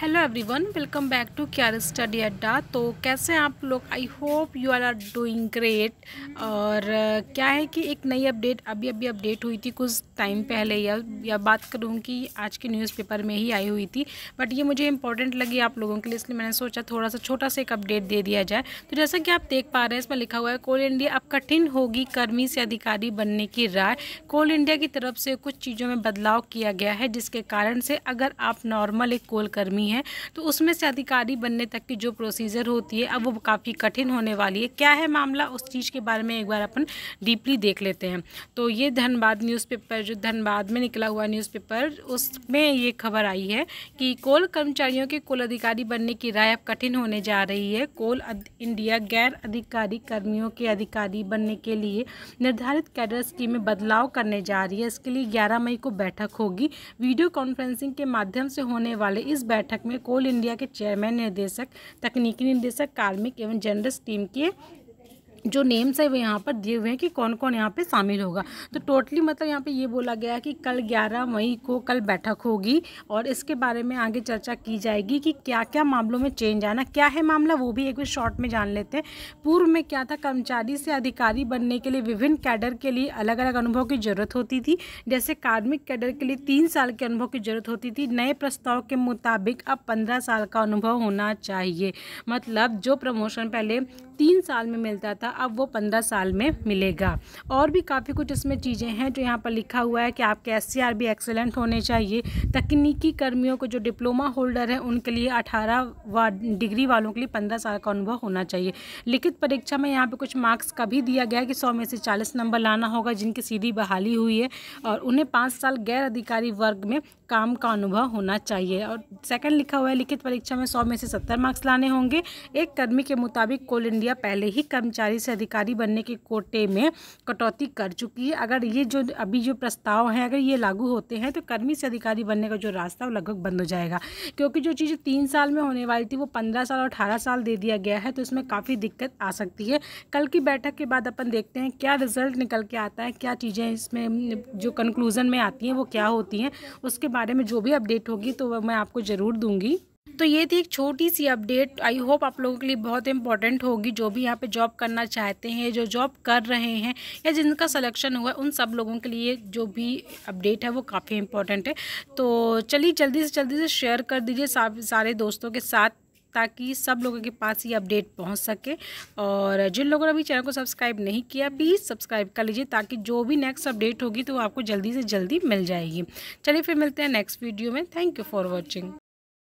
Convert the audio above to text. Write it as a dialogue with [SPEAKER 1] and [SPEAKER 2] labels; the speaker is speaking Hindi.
[SPEAKER 1] hello everyone welcome back to career study Adda तो कैसे आप लोग I hope you are are doing great और uh, क्या है कि एक नई अपडेट अभी अभी अपडेट हुई थी कुछ टाइम पहले या या बात करूँ कि आज के न्यूज़पेपर में ही आई हुई थी बट ये मुझे इंपॉर्टेंट लगी आप लोगों के लिए इसलिए मैंने सोचा थोड़ा सा छोटा सा एक अपडेट दे दिया जाए तो जैसा कि आप देख पा रहे हैं इसमें लिखा हुआ है कोल इंडिया अब कठिन होगी कर्मी से अधिकारी बनने की राय कोल इंडिया की तरफ से कुछ चीज़ों में बदलाव किया गया है जिसके कारण से अगर आप नॉर्मल एक कोल कर्मी करनी है तो उसमें से अधिकारी बनने तक की जो प्रोसीजर होती है अब वो काफ़ी कठिन होने वाली है क्या है मामला उस चीज़ के बारे में एक बार अपन डीपली देख लेते हैं तो ये धनबाद न्यूज़पेपर जो धनबाद में निकला हुआ न्यूज़पेपर उसमें ये खबर आई है कि कोल कर्मचारियों के कोल अधिकारी बनने की राय अब कठिन होने जा रही है कोल इंडिया गैर अधिकारी कर्मियों के अधिकारी बनने के लिए निर्धारित कैडर स्कीम में बदलाव करने जा रही है इसके लिए ग्यारह मई को बैठक होगी वीडियो कॉन्फ्रेंसिंग के माध्यम से होने वाले इस बैठक बैठक में कोल इंडिया के चेयरमैन निर्देशक तकनीकी निर्देशक कार्मिक एवं जनरल टीम के जो नेम्स है वो यहाँ पर दिए हुए हैं कि कौन कौन यहाँ पे शामिल होगा तो टोटली मतलब यहाँ पे ये बोला गया कि कल 11 मई को कल बैठक होगी और इसके बारे में आगे चर्चा की जाएगी कि क्या क्या मामलों में चेंज आना क्या है मामला वो भी एक बार शॉर्ट में जान लेते हैं पूर्व में क्या था कर्मचारी से अधिकारी बनने के लिए विभिन्न कैडर के लिए अलग अलग अनुभव की ज़रूरत होती थी जैसे कार्मिक कैडर के लिए तीन साल के अनुभव की ज़रूरत होती थी नए प्रस्ताव के मुताबिक अब पंद्रह साल का अनुभव होना चाहिए मतलब जो प्रमोशन पहले तीन साल में मिलता था अब वो पंद्रह साल में मिलेगा और भी काफ़ी कुछ इसमें चीज़ें हैं जो यहाँ पर लिखा हुआ है कि आपके एस सी एक्सेलेंट होने चाहिए तकनीकी कर्मियों को जो डिप्लोमा होल्डर हैं उनके लिए अठारह व डिग्री वालों के लिए पंद्रह साल का अनुभव होना चाहिए लिखित परीक्षा में यहाँ पर कुछ मार्क्स का भी दिया गया कि सौ में से चालीस नंबर लाना होगा जिनकी सीधी बहाली हुई है और उन्हें पाँच साल गैर अधिकारी वर्ग में काम का अनुभव होना चाहिए और सेकंड लिखा हुआ है लिखित परीक्षा में सौ में से सत्तर मार्क्स लाने होंगे एक कर्मी के मुताबिक कोल इंडिया पहले ही कर्मचारी से अधिकारी बनने के कोटे में कटौती कर चुकी है अगर ये जो अभी जो प्रस्ताव है अगर ये लागू होते हैं तो कर्मी से अधिकारी बनने का जो रास्ता वो लगभग बंद हो जाएगा क्योंकि जो चीज़ तीन साल में होने वाली थी वो पंद्रह साल और अठारह साल दे दिया गया है तो इसमें काफ़ी दिक्कत आ सकती है कल की बैठक के बाद अपन देखते हैं क्या रिजल्ट निकल के आता है क्या चीज़ें इसमें जो कंक्लूज़न में आती हैं वो क्या होती हैं उसके बारे में जो भी अपडेट होगी तो मैं आपको ज़रूर दूँगी तो ये थी एक छोटी सी अपडेट आई होप आप लोगों के लिए बहुत इंपॉर्टेंट होगी जो भी यहाँ पे जॉब करना चाहते हैं जो जॉब कर रहे हैं या जिनका सलेक्शन हुआ है उन सब लोगों के लिए जो भी अपडेट है वो काफ़ी इंपॉर्टेंट है तो चलिए जल्दी से जल्दी से शेयर कर दीजिए सारे दोस्तों के साथ ताकि सब लोगों के पास ये अपडेट पहुंच सके और जिन लोगों ने अभी चैनल को सब्सक्राइब नहीं किया प्लीज़ सब्सक्राइब कर लीजिए ताकि जो भी नेक्स्ट अपडेट होगी तो आपको जल्दी से जल्दी मिल जाएगी चलिए फिर मिलते हैं नेक्स्ट वीडियो में थैंक यू फॉर वॉचिंग